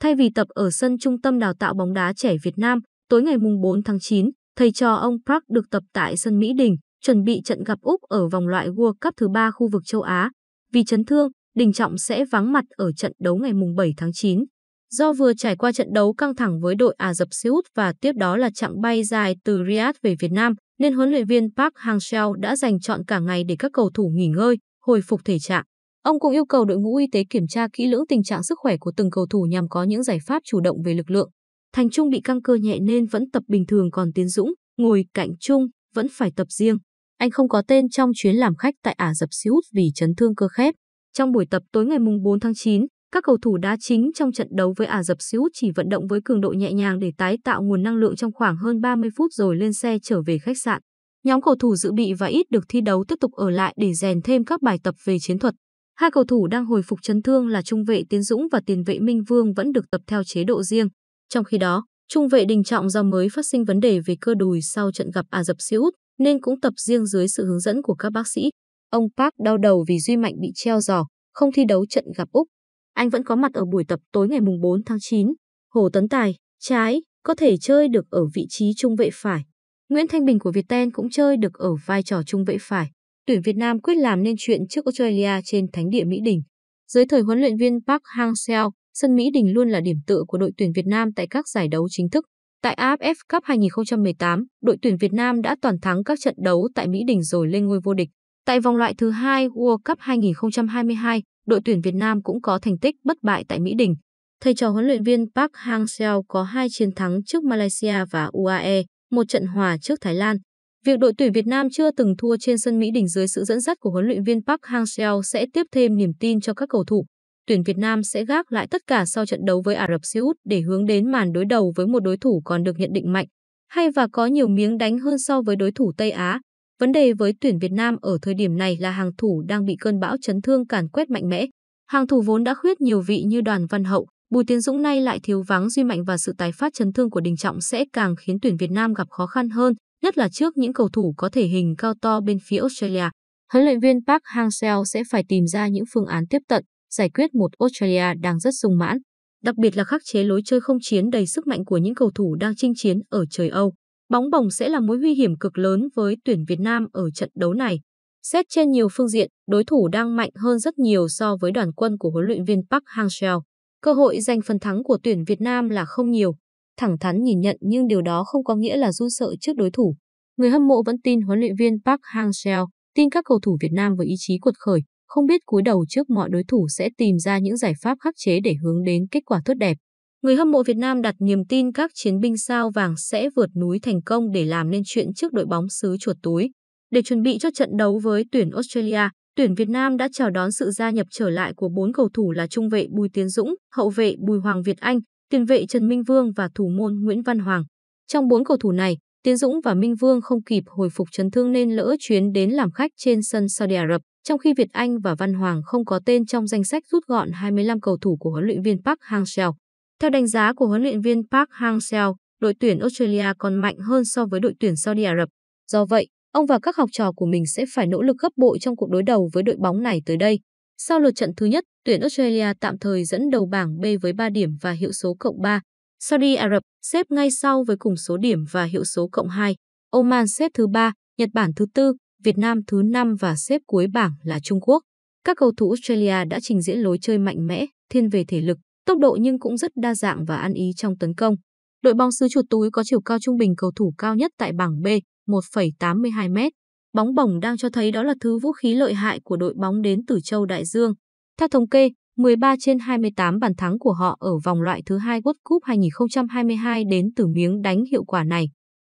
Thay vì tập ở sân trung tâm đào tạo bóng đá trẻ Việt Nam, tối ngày 4 tháng 9, thầy trò ông Park được tập tại sân Mỹ Đình, chuẩn bị trận gặp Úc ở vòng loại World Cup thứ ba khu vực châu Á. Vì chấn thương, Đình Trọng sẽ vắng mặt ở trận đấu ngày 7 tháng 9. Do vừa trải qua trận đấu căng thẳng với đội Ả Rập Xê Út và tiếp đó là chặng bay dài từ Riyadh về Việt Nam, nên huấn luyện viên Park Hang-seo đã dành chọn cả ngày để các cầu thủ nghỉ ngơi, hồi phục thể trạng. Ông cũng yêu cầu đội ngũ y tế kiểm tra kỹ lưỡng tình trạng sức khỏe của từng cầu thủ nhằm có những giải pháp chủ động về lực lượng. Thành Trung bị căng cơ nhẹ nên vẫn tập bình thường còn Tiến Dũng, ngồi cạnh Trung, vẫn phải tập riêng. Anh không có tên trong chuyến làm khách tại Ả Rập Xê Út vì chấn thương cơ khép. Trong buổi tập tối ngày 4 tháng 9, các cầu thủ đá chính trong trận đấu với Ả Rập Xê Út chỉ vận động với cường độ nhẹ nhàng để tái tạo nguồn năng lượng trong khoảng hơn 30 phút rồi lên xe trở về khách sạn. Nhóm cầu thủ dự bị và ít được thi đấu tiếp tục ở lại để rèn thêm các bài tập về chiến thuật. Hai cầu thủ đang hồi phục chấn thương là trung vệ Tiến Dũng và tiền vệ Minh Vương vẫn được tập theo chế độ riêng. Trong khi đó, trung vệ Đình Trọng do mới phát sinh vấn đề về cơ đùi sau trận gặp Ả Rập Xê Út nên cũng tập riêng dưới sự hướng dẫn của các bác sĩ. Ông Park đau đầu vì Duy Mạnh bị treo giò, không thi đấu trận gặp Úc. Anh vẫn có mặt ở buổi tập tối ngày 4 tháng 9. Hồ Tấn Tài, trái, có thể chơi được ở vị trí trung vệ phải. Nguyễn Thanh Bình của Viettel cũng chơi được ở vai trò trung vệ phải tuyển Việt Nam quyết làm nên chuyện trước Australia trên thánh địa Mỹ Đình. Dưới thời huấn luyện viên Park Hang-seo, sân Mỹ Đình luôn là điểm tựa của đội tuyển Việt Nam tại các giải đấu chính thức. Tại AFF Cup 2018, đội tuyển Việt Nam đã toàn thắng các trận đấu tại Mỹ Đình rồi lên ngôi vô địch. Tại vòng loại thứ hai World Cup 2022, đội tuyển Việt Nam cũng có thành tích bất bại tại Mỹ Đình. Thầy trò huấn luyện viên Park Hang-seo có hai chiến thắng trước Malaysia và UAE, một trận hòa trước Thái Lan. Việc đội tuyển Việt Nam chưa từng thua trên sân Mỹ Đình dưới sự dẫn dắt của huấn luyện viên Park Hang-seo sẽ tiếp thêm niềm tin cho các cầu thủ. Tuyển Việt Nam sẽ gác lại tất cả sau trận đấu với Ả Rập Xê Út để hướng đến màn đối đầu với một đối thủ còn được nhận định mạnh, hay và có nhiều miếng đánh hơn so với đối thủ Tây Á. Vấn đề với tuyển Việt Nam ở thời điểm này là hàng thủ đang bị cơn bão chấn thương càn quét mạnh mẽ. Hàng thủ vốn đã khuyết nhiều vị như Đoàn Văn Hậu, Bùi Tiến Dũng nay lại thiếu vắng Duy Mạnh và sự tái phát chấn thương của Đình Trọng sẽ càng khiến tuyển Việt Nam gặp khó khăn hơn nhất là trước những cầu thủ có thể hình cao to bên phía Australia. Huấn luyện viên Park Hang-seo sẽ phải tìm ra những phương án tiếp cận giải quyết một Australia đang rất sung mãn, đặc biệt là khắc chế lối chơi không chiến đầy sức mạnh của những cầu thủ đang chinh chiến ở trời Âu. Bóng bổng sẽ là mối nguy hiểm cực lớn với tuyển Việt Nam ở trận đấu này. Xét trên nhiều phương diện, đối thủ đang mạnh hơn rất nhiều so với đoàn quân của huấn luyện viên Park Hang-seo. Cơ hội giành phần thắng của tuyển Việt Nam là không nhiều, thẳng thắn nhìn nhận nhưng điều đó không có nghĩa là run sợ trước đối thủ. Người hâm mộ vẫn tin huấn luyện viên Park Hang-seo, tin các cầu thủ Việt Nam với ý chí cuột khởi, không biết cúi đầu trước mọi đối thủ sẽ tìm ra những giải pháp khắc chế để hướng đến kết quả tốt đẹp. Người hâm mộ Việt Nam đặt niềm tin các chiến binh sao vàng sẽ vượt núi thành công để làm nên chuyện trước đội bóng xứ chuột túi. Để chuẩn bị cho trận đấu với tuyển Australia, tuyển Việt Nam đã chào đón sự gia nhập trở lại của bốn cầu thủ là trung vệ Bùi Tiến Dũng, hậu vệ Bùi Hoàng Việt Anh, tiền vệ Trần Minh Vương và thủ môn Nguyễn Văn Hoàng. Trong bốn cầu thủ này, Tiến Dũng và Minh Vương không kịp hồi phục chấn thương nên lỡ chuyến đến làm khách trên sân Saudi Arab, trong khi Việt Anh và Văn Hoàng không có tên trong danh sách rút gọn 25 cầu thủ của huấn luyện viên Park Hang-seo. Theo đánh giá của huấn luyện viên Park Hang-seo, đội tuyển Australia còn mạnh hơn so với đội tuyển Saudi Arab. Do vậy, ông và các học trò của mình sẽ phải nỗ lực gấp bội trong cuộc đối đầu với đội bóng này tới đây. Sau lượt trận thứ nhất, tuyển Australia tạm thời dẫn đầu bảng B với 3 điểm và hiệu số cộng 3. Saudi Ả xếp ngay sau với cùng số điểm và hiệu số cộng 2. Oman xếp thứ 3, Nhật Bản thứ 4, Việt Nam thứ 5 và xếp cuối bảng là Trung Quốc. Các cầu thủ Australia đã trình diễn lối chơi mạnh mẽ, thiên về thể lực, tốc độ nhưng cũng rất đa dạng và ăn ý trong tấn công. Đội bóng xứ chuột túi có chiều cao trung bình cầu thủ cao nhất tại bảng B, 1,82 m. Bóng bổng đang cho thấy đó là thứ vũ khí lợi hại của đội bóng đến từ châu Đại Dương. Theo thống kê, 13 trên 28 bàn thắng của họ ở vòng loại thứ hai World Cup 2022 đến từ miếng đánh hiệu quả này.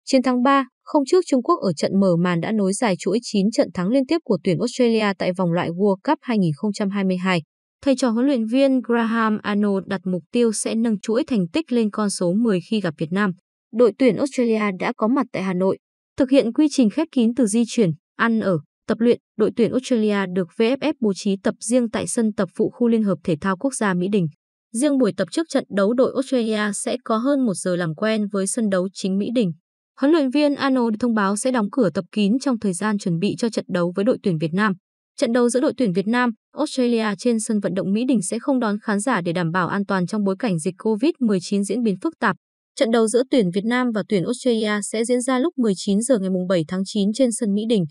Chiến thắng 3, không trước Trung Quốc ở trận mở màn đã nối dài chuỗi 9 trận thắng liên tiếp của tuyển Australia tại vòng loại World Cup 2022. Thầy trò huấn luyện viên Graham Arnold đặt mục tiêu sẽ nâng chuỗi thành tích lên con số 10 khi gặp Việt Nam. Đội tuyển Australia đã có mặt tại Hà Nội, Thực hiện quy trình khép kín từ di chuyển, ăn ở, tập luyện, đội tuyển Australia được VFF bố trí tập riêng tại sân tập phụ khu Liên hợp Thể thao Quốc gia Mỹ Đình. Riêng buổi tập trước trận đấu đội Australia sẽ có hơn một giờ làm quen với sân đấu chính Mỹ Đình. Huấn luyện viên Arnold thông báo sẽ đóng cửa tập kín trong thời gian chuẩn bị cho trận đấu với đội tuyển Việt Nam. Trận đấu giữa đội tuyển Việt Nam, Australia trên sân vận động Mỹ Đình sẽ không đón khán giả để đảm bảo an toàn trong bối cảnh dịch COVID-19 diễn biến phức tạp. Trận đấu giữa tuyển Việt Nam và tuyển Australia sẽ diễn ra lúc 19 giờ ngày 7 tháng 9 trên sân Mỹ Đình.